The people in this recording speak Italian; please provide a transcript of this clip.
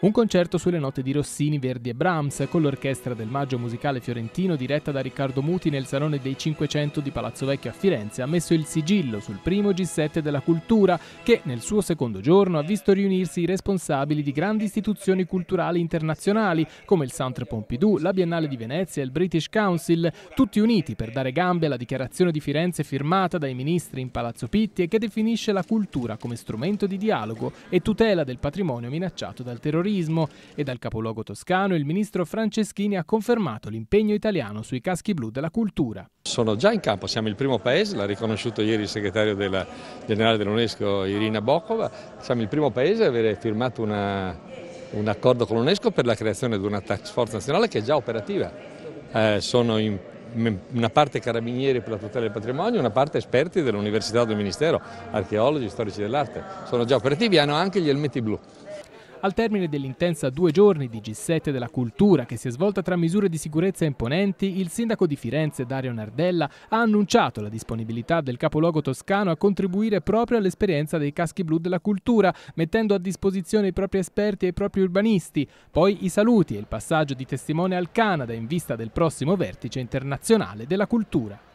Un concerto sulle note di Rossini, Verdi e Brahms con l'orchestra del Maggio Musicale Fiorentino diretta da Riccardo Muti nel Salone dei 500 di Palazzo Vecchio a Firenze ha messo il sigillo sul primo G7 della cultura che nel suo secondo giorno ha visto riunirsi i responsabili di grandi istituzioni culturali internazionali come il Centre Pompidou, la Biennale di Venezia e il British Council, tutti uniti per dare gambe alla dichiarazione di Firenze firmata dai ministri in Palazzo Pitti e che definisce la cultura come strumento di dialogo e tutela del patrimonio minacciato dal terrorismo terrorismo e dal capoluogo toscano il ministro Franceschini ha confermato l'impegno italiano sui caschi blu della cultura. Sono già in campo, siamo il primo paese, l'ha riconosciuto ieri il segretario della, generale dell'UNESCO Irina Bokova, siamo il primo paese ad avere firmato una, un accordo con l'UNESCO per la creazione di una tax force nazionale che è già operativa. Eh, sono in una parte carabinieri per la tutela del patrimonio, una parte esperti dell'Università del Ministero, archeologi, storici dell'arte. Sono già operativi, hanno anche gli elmetti blu. Al termine dell'intensa due giorni di G7 della cultura che si è svolta tra misure di sicurezza imponenti, il sindaco di Firenze Dario Nardella ha annunciato la disponibilità del capoluogo toscano a contribuire proprio all'esperienza dei caschi blu della cultura, mettendo a disposizione i propri esperti e i propri urbanisti, poi i saluti e il passaggio di testimone al Canada in vista del prossimo vertice internazionale della cultura.